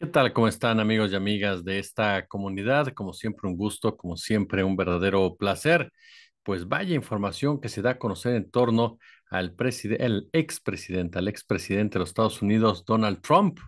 ¿Qué tal? ¿Cómo están amigos y amigas de esta comunidad? Como siempre un gusto, como siempre un verdadero placer. Pues vaya información que se da a conocer en torno al el expresidente, al expresidente de los Estados Unidos, Donald Trump,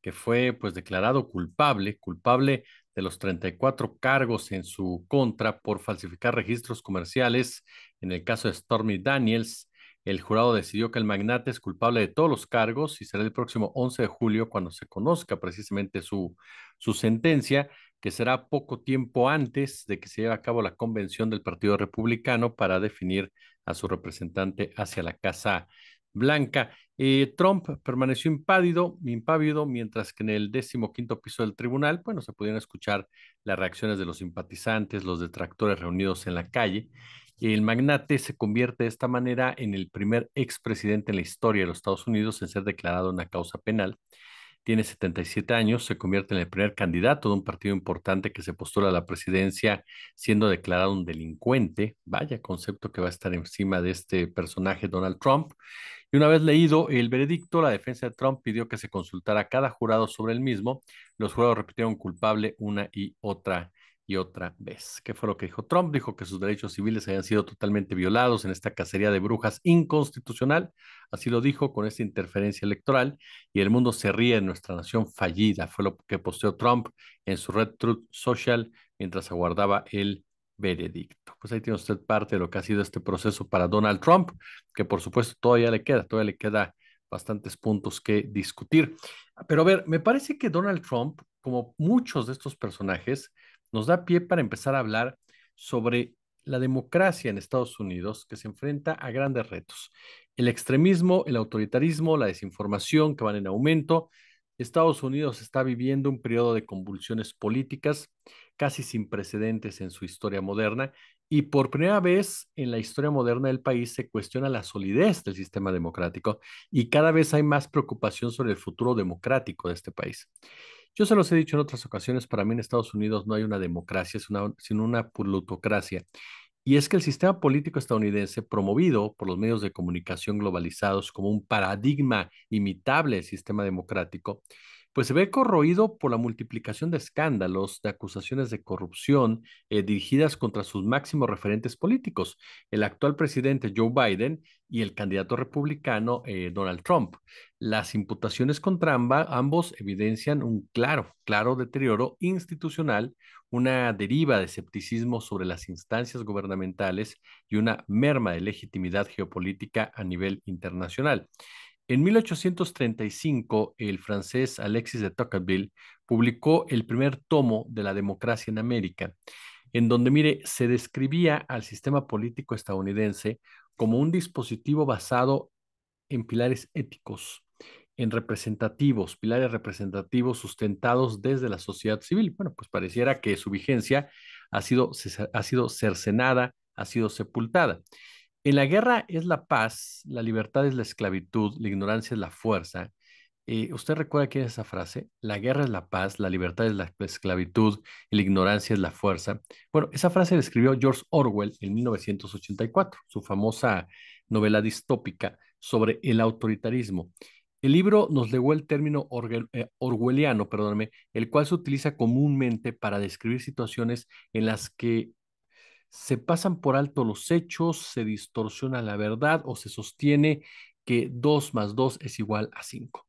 que fue pues declarado culpable, culpable de los 34 cargos en su contra por falsificar registros comerciales en el caso de Stormy Daniels el jurado decidió que el magnate es culpable de todos los cargos y será el próximo 11 de julio cuando se conozca precisamente su, su sentencia, que será poco tiempo antes de que se lleve a cabo la convención del Partido Republicano para definir a su representante hacia la Casa Blanca. Eh, Trump permaneció impávido, impávido, mientras que en el décimo quinto piso del tribunal, bueno, se pudieron escuchar las reacciones de los simpatizantes, los detractores reunidos en la calle, el magnate se convierte de esta manera en el primer expresidente en la historia de los Estados Unidos en ser declarado una causa penal. Tiene 77 años, se convierte en el primer candidato de un partido importante que se postula a la presidencia siendo declarado un delincuente. Vaya concepto que va a estar encima de este personaje Donald Trump. Y una vez leído el veredicto, la defensa de Trump pidió que se consultara a cada jurado sobre el mismo. Los jurados repitieron culpable una y otra y otra vez. ¿Qué fue lo que dijo Trump? Dijo que sus derechos civiles habían sido totalmente violados en esta cacería de brujas inconstitucional. Así lo dijo con esta interferencia electoral y el mundo se ríe en nuestra nación fallida. Fue lo que posteó Trump en su red Truth Social mientras aguardaba el veredicto. Pues ahí tiene usted parte de lo que ha sido este proceso para Donald Trump, que por supuesto todavía le queda, todavía le queda bastantes puntos que discutir. Pero a ver, me parece que Donald Trump, como muchos de estos personajes, nos da pie para empezar a hablar sobre la democracia en Estados Unidos, que se enfrenta a grandes retos. El extremismo, el autoritarismo, la desinformación que van en aumento. Estados Unidos está viviendo un periodo de convulsiones políticas casi sin precedentes en su historia moderna y por primera vez en la historia moderna del país se cuestiona la solidez del sistema democrático y cada vez hay más preocupación sobre el futuro democrático de este país. Yo se los he dicho en otras ocasiones, para mí en Estados Unidos no hay una democracia, sino una plutocracia. Y es que el sistema político estadounidense, promovido por los medios de comunicación globalizados como un paradigma imitable del sistema democrático, pues se ve corroído por la multiplicación de escándalos, de acusaciones de corrupción eh, dirigidas contra sus máximos referentes políticos, el actual presidente Joe Biden y el candidato republicano eh, Donald Trump. Las imputaciones contra ambos evidencian un claro, claro deterioro institucional, una deriva de escepticismo sobre las instancias gubernamentales y una merma de legitimidad geopolítica a nivel internacional. En 1835, el francés Alexis de Tocqueville publicó el primer tomo de La democracia en América, en donde, mire, se describía al sistema político estadounidense como un dispositivo basado en pilares éticos, en representativos, pilares representativos sustentados desde la sociedad civil. Bueno, pues pareciera que su vigencia ha sido, ha sido cercenada, ha sido sepultada. En la guerra es la paz, la libertad es la esclavitud, la ignorancia es la fuerza. Eh, ¿Usted recuerda quién es esa frase? La guerra es la paz, la libertad es la esclavitud, la ignorancia es la fuerza. Bueno, esa frase la escribió George Orwell en 1984, su famosa novela distópica sobre el autoritarismo. El libro nos legó el término eh, orwelliano, perdóname, el cual se utiliza comúnmente para describir situaciones en las que se pasan por alto los hechos, se distorsiona la verdad o se sostiene que 2 más 2 es igual a 5.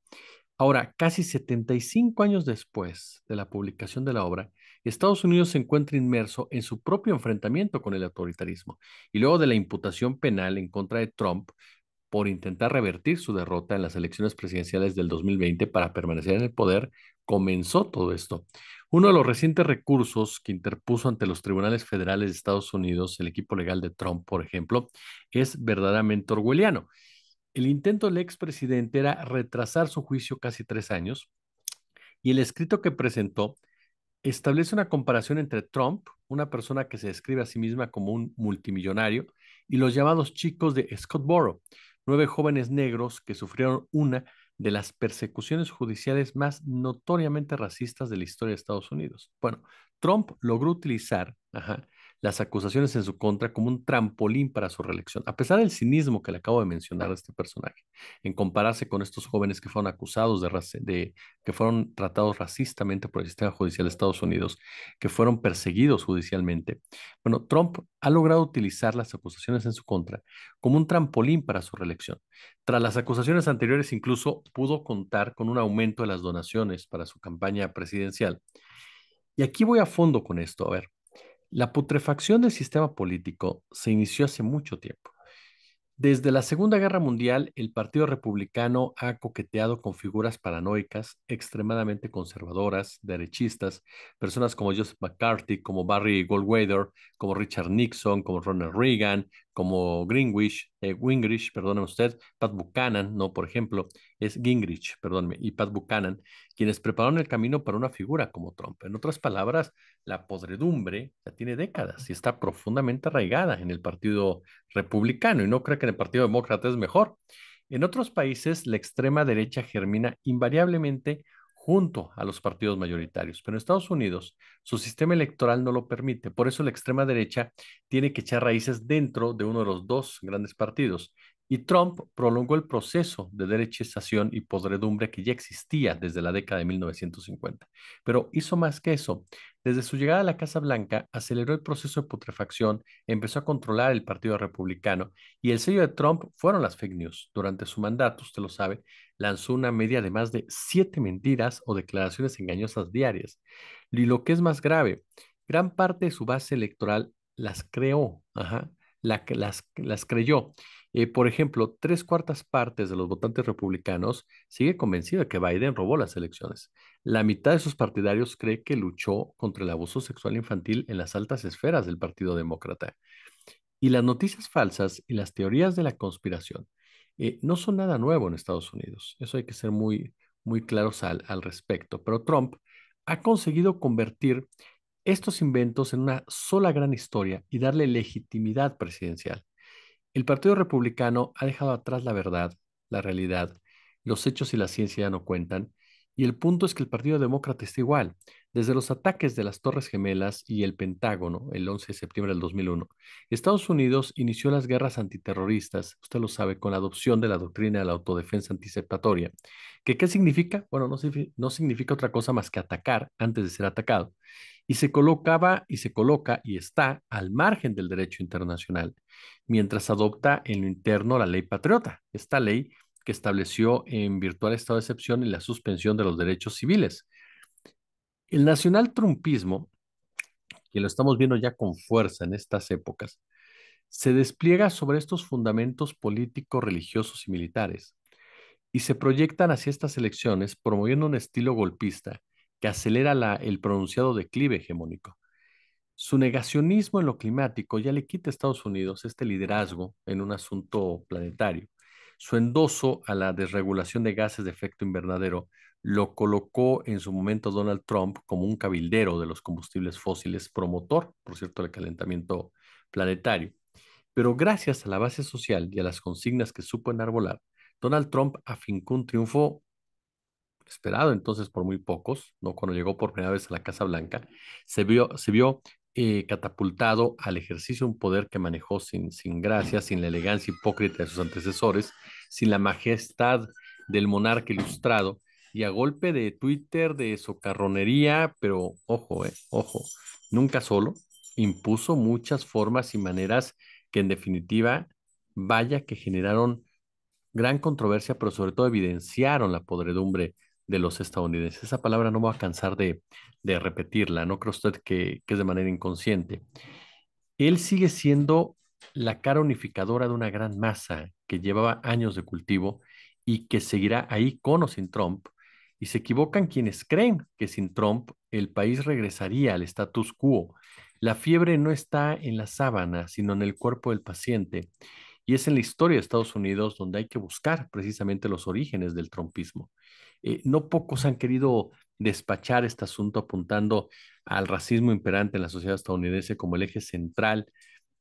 Ahora, casi 75 años después de la publicación de la obra, Estados Unidos se encuentra inmerso en su propio enfrentamiento con el autoritarismo y luego de la imputación penal en contra de Trump por intentar revertir su derrota en las elecciones presidenciales del 2020 para permanecer en el poder, comenzó todo esto. Uno de los recientes recursos que interpuso ante los tribunales federales de Estados Unidos el equipo legal de Trump, por ejemplo, es verdaderamente orwelliano. El intento del expresidente era retrasar su juicio casi tres años y el escrito que presentó establece una comparación entre Trump, una persona que se describe a sí misma como un multimillonario, y los llamados chicos de Borough, nueve jóvenes negros que sufrieron una de las persecuciones judiciales más notoriamente racistas de la historia de Estados Unidos. Bueno, Trump logró utilizar ajá, las acusaciones en su contra como un trampolín para su reelección, a pesar del cinismo que le acabo de mencionar a este personaje, en compararse con estos jóvenes que fueron acusados de, que fueron tratados racistamente por el sistema judicial de Estados Unidos, que fueron perseguidos judicialmente. Bueno, Trump ha logrado utilizar las acusaciones en su contra como un trampolín para su reelección. Tras las acusaciones anteriores, incluso pudo contar con un aumento de las donaciones para su campaña presidencial. Y aquí voy a fondo con esto. A ver, la putrefacción del sistema político se inició hace mucho tiempo. Desde la Segunda Guerra Mundial, el Partido Republicano ha coqueteado con figuras paranoicas, extremadamente conservadoras, derechistas, personas como Joseph McCarthy, como Barry Goldwater, como Richard Nixon, como Ronald Reagan, como Greenwich, eh, Wingrich, perdóneme usted, Pat Buchanan, no, por ejemplo, es Gingrich, perdóneme, y Pat Buchanan, quienes prepararon el camino para una figura como Trump. En otras palabras, la podredumbre ya tiene décadas y está profundamente arraigada en el Partido Republicano y no cree que en el Partido Demócrata es mejor. En otros países, la extrema derecha germina invariablemente junto a los partidos mayoritarios. Pero en Estados Unidos su sistema electoral no lo permite. Por eso la extrema derecha tiene que echar raíces dentro de uno de los dos grandes partidos. Y Trump prolongó el proceso de derechización y podredumbre que ya existía desde la década de 1950. Pero hizo más que eso. Desde su llegada a la Casa Blanca, aceleró el proceso de putrefacción, empezó a controlar el Partido Republicano y el sello de Trump fueron las fake news. Durante su mandato, usted lo sabe, lanzó una media de más de siete mentiras o declaraciones engañosas diarias. Y lo que es más grave, gran parte de su base electoral las creó, las, creyó. Eh, por ejemplo, tres cuartas partes de los votantes republicanos sigue convencido de que Biden robó las elecciones. La mitad de sus partidarios cree que luchó contra el abuso sexual infantil en las altas esferas del Partido Demócrata. Y las noticias falsas y las teorías de la conspiración eh, no son nada nuevo en Estados Unidos. Eso hay que ser muy, muy claros al, al respecto. Pero Trump ha conseguido convertir estos inventos en una sola gran historia y darle legitimidad presidencial. El Partido Republicano ha dejado atrás la verdad, la realidad, los hechos y la ciencia ya no cuentan, y el punto es que el Partido Demócrata está igual. Desde los ataques de las Torres Gemelas y el Pentágono el 11 de septiembre del 2001, Estados Unidos inició las guerras antiterroristas, usted lo sabe, con la adopción de la doctrina de la autodefensa anticipatoria. ¿Que, ¿Qué significa? Bueno, no, no significa otra cosa más que atacar antes de ser atacado. Y se colocaba y se coloca y está al margen del derecho internacional, mientras adopta en lo interno la ley patriota. Esta ley que estableció en virtual estado de excepción y la suspensión de los derechos civiles el nacional trumpismo, que lo estamos viendo ya con fuerza en estas épocas, se despliega sobre estos fundamentos políticos, religiosos y militares, y se proyectan hacia estas elecciones promoviendo un estilo golpista que acelera el pronunciado declive hegemónico. Su negacionismo en lo climático ya le quita a Estados Unidos este liderazgo en un asunto planetario. Su endoso a la desregulación de gases de efecto invernadero lo colocó en su momento Donald Trump como un cabildero de los combustibles fósiles, promotor, por cierto, del calentamiento planetario. Pero gracias a la base social y a las consignas que supo enarbolar, Donald Trump afincó un triunfo esperado entonces por muy pocos, ¿no? cuando llegó por primera vez a la Casa Blanca, se vio, se vio eh, catapultado al ejercicio de un poder que manejó sin, sin gracia, sin la elegancia hipócrita de sus antecesores, sin la majestad del monarca ilustrado y a golpe de Twitter, de socarronería, pero ojo, eh, ojo, nunca solo, impuso muchas formas y maneras que en definitiva, vaya que generaron gran controversia, pero sobre todo evidenciaron la podredumbre de los estadounidenses. Esa palabra no voy a cansar de, repetirla, no creo usted que, que es de manera inconsciente. Él sigue siendo la cara unificadora de una gran masa que llevaba años de cultivo y que seguirá ahí con o sin Trump, y se equivocan quienes creen que sin Trump el país regresaría al status quo. La fiebre no está en la sábana, sino en el cuerpo del paciente. Y es en la historia de Estados Unidos donde hay que buscar precisamente los orígenes del trumpismo. Eh, no pocos han querido despachar este asunto apuntando al racismo imperante en la sociedad estadounidense como el eje central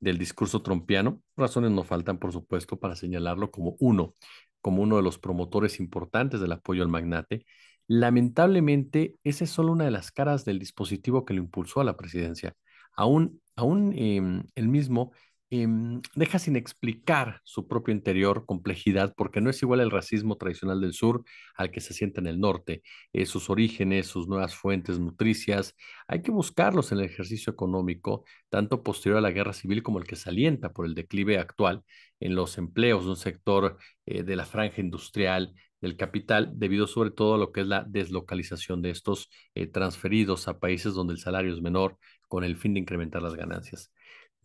del discurso trompiano. Razones no faltan, por supuesto, para señalarlo como uno, como uno de los promotores importantes del apoyo al magnate, Lamentablemente, esa es solo una de las caras del dispositivo que lo impulsó a la presidencia. Aún, aún em, el mismo em, deja sin explicar su propio interior complejidad porque no es igual el racismo tradicional del sur al que se siente en el norte, eh, sus orígenes, sus nuevas fuentes nutricias. Hay que buscarlos en el ejercicio económico, tanto posterior a la guerra civil como el que se alienta por el declive actual en los empleos de un sector eh, de la franja industrial el capital debido sobre todo a lo que es la deslocalización de estos eh, transferidos a países donde el salario es menor con el fin de incrementar las ganancias.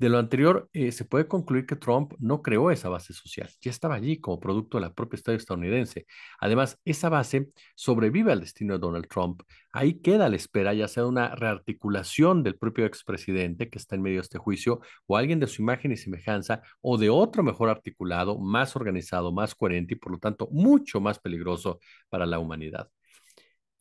De lo anterior, eh, se puede concluir que Trump no creó esa base social, ya estaba allí como producto de la propia historia estadounidense. Además, esa base sobrevive al destino de Donald Trump. Ahí queda la espera, ya sea una rearticulación del propio expresidente que está en medio de este juicio, o alguien de su imagen y semejanza, o de otro mejor articulado, más organizado, más coherente y por lo tanto mucho más peligroso para la humanidad.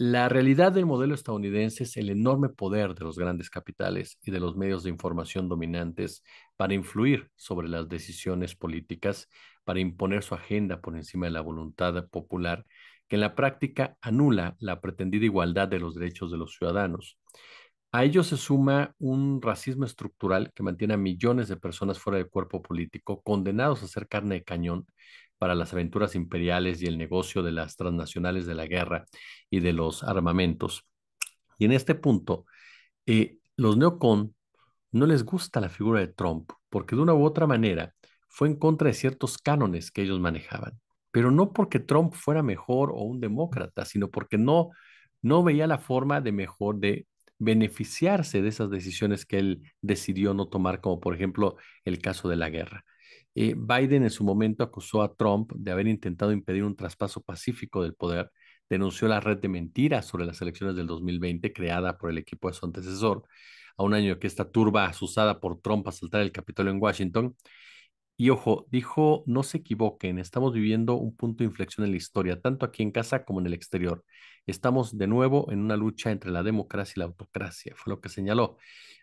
La realidad del modelo estadounidense es el enorme poder de los grandes capitales y de los medios de información dominantes para influir sobre las decisiones políticas, para imponer su agenda por encima de la voluntad popular, que en la práctica anula la pretendida igualdad de los derechos de los ciudadanos. A ello se suma un racismo estructural que mantiene a millones de personas fuera del cuerpo político, condenados a ser carne de cañón para las aventuras imperiales y el negocio de las transnacionales de la guerra y de los armamentos. Y en este punto, eh, los neocon no les gusta la figura de Trump, porque de una u otra manera fue en contra de ciertos cánones que ellos manejaban. Pero no porque Trump fuera mejor o un demócrata, sino porque no, no veía la forma de mejor de beneficiarse de esas decisiones que él decidió no tomar, como por ejemplo el caso de la guerra. Eh, Biden en su momento acusó a Trump de haber intentado impedir un traspaso pacífico del poder, denunció la red de mentiras sobre las elecciones del 2020 creada por el equipo de su antecesor, a un año que esta turba asusada por Trump a saltar el Capitolio en Washington. Y ojo, dijo, no se equivoquen, estamos viviendo un punto de inflexión en la historia, tanto aquí en casa como en el exterior. Estamos de nuevo en una lucha entre la democracia y la autocracia, fue lo que señaló.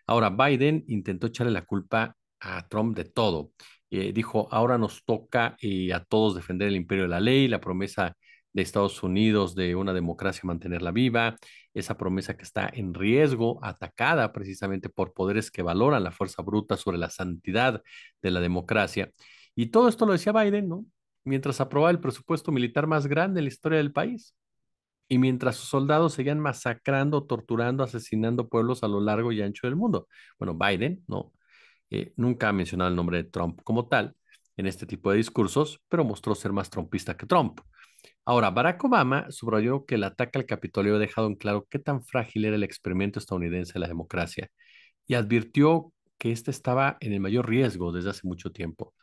Ahora, Biden intentó echarle la culpa a Trump de todo eh, dijo, ahora nos toca eh, a todos defender el imperio de la ley, la promesa de Estados Unidos de una democracia mantenerla viva, esa promesa que está en riesgo, atacada precisamente por poderes que valoran la fuerza bruta sobre la santidad de la democracia. Y todo esto lo decía Biden, ¿no? Mientras aprobaba el presupuesto militar más grande en la historia del país y mientras sus soldados seguían masacrando, torturando, asesinando pueblos a lo largo y ancho del mundo. Bueno, Biden, ¿no? nunca ha mencionado el nombre de Trump como tal en este tipo de discursos, pero mostró ser más trumpista que Trump. Ahora, Barack Obama subrayó que el ataque al Capitolio ha dejado en claro qué tan frágil era el experimento estadounidense de la democracia y advirtió que éste estaba en el mayor riesgo desde hace mucho tiempo.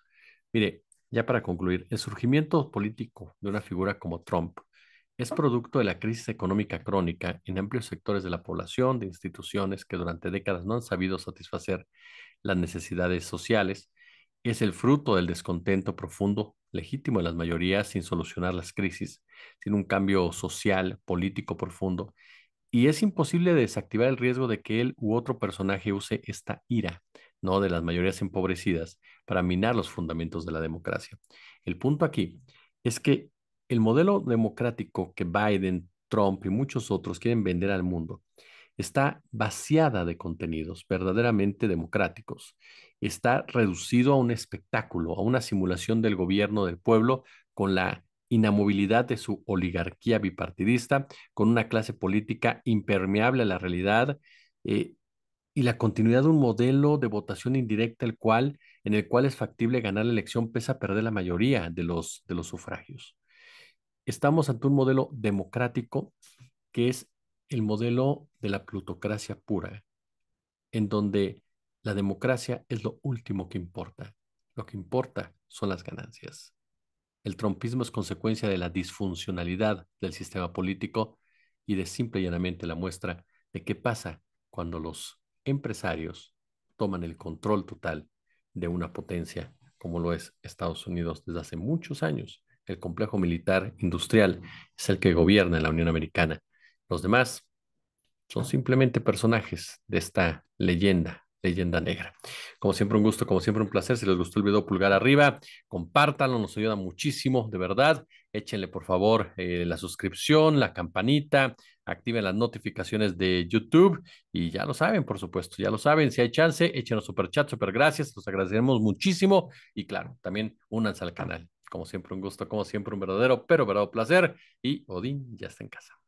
Mire, ya para concluir, el surgimiento político de una figura como Trump es producto de la crisis económica crónica en amplios sectores de la población, de instituciones que durante décadas no han sabido satisfacer las necesidades sociales, es el fruto del descontento profundo, legítimo de las mayorías sin solucionar las crisis, sin un cambio social, político profundo, y es imposible desactivar el riesgo de que él u otro personaje use esta ira, no de las mayorías empobrecidas, para minar los fundamentos de la democracia. El punto aquí es que el modelo democrático que Biden, Trump y muchos otros quieren vender al mundo está vaciada de contenidos verdaderamente democráticos, está reducido a un espectáculo, a una simulación del gobierno del pueblo con la inamovilidad de su oligarquía bipartidista, con una clase política impermeable a la realidad eh, y la continuidad de un modelo de votación indirecta el cual, en el cual es factible ganar la elección pese a perder la mayoría de los, de los sufragios. Estamos ante un modelo democrático que es el modelo de la plutocracia pura, en donde la democracia es lo último que importa. Lo que importa son las ganancias. El trompismo es consecuencia de la disfuncionalidad del sistema político y de simple y llanamente la muestra de qué pasa cuando los empresarios toman el control total de una potencia como lo es Estados Unidos desde hace muchos años. El complejo militar industrial es el que gobierna en la Unión Americana los demás son simplemente personajes de esta leyenda, leyenda negra. Como siempre, un gusto, como siempre, un placer. Si les gustó el video, pulgar arriba, compártanlo, nos ayuda muchísimo, de verdad. Échenle, por favor, eh, la suscripción, la campanita, activen las notificaciones de YouTube y ya lo saben, por supuesto, ya lo saben. Si hay chance, échenos super chat, super gracias, los agradeceremos muchísimo y claro, también únanse al canal. Como siempre, un gusto, como siempre, un verdadero, pero verdadero placer y Odín ya está en casa.